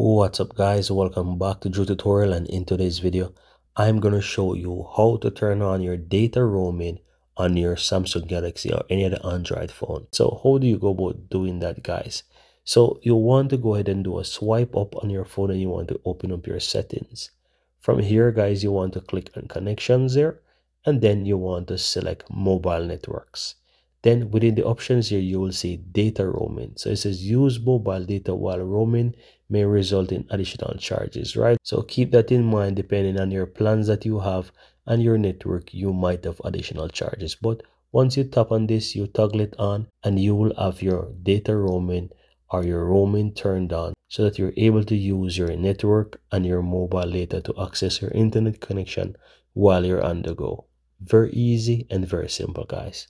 what's up guys welcome back to drew tutorial and in today's video i'm going to show you how to turn on your data roaming on your samsung galaxy or any other android phone so how do you go about doing that guys so you want to go ahead and do a swipe up on your phone and you want to open up your settings from here guys you want to click on connections there and then you want to select mobile networks then within the options here, you will see data roaming. So it says use mobile data while roaming may result in additional charges, right? So keep that in mind depending on your plans that you have and your network, you might have additional charges. But once you tap on this, you toggle it on and you will have your data roaming or your roaming turned on so that you're able to use your network and your mobile data to access your internet connection while you're on the go. Very easy and very simple, guys.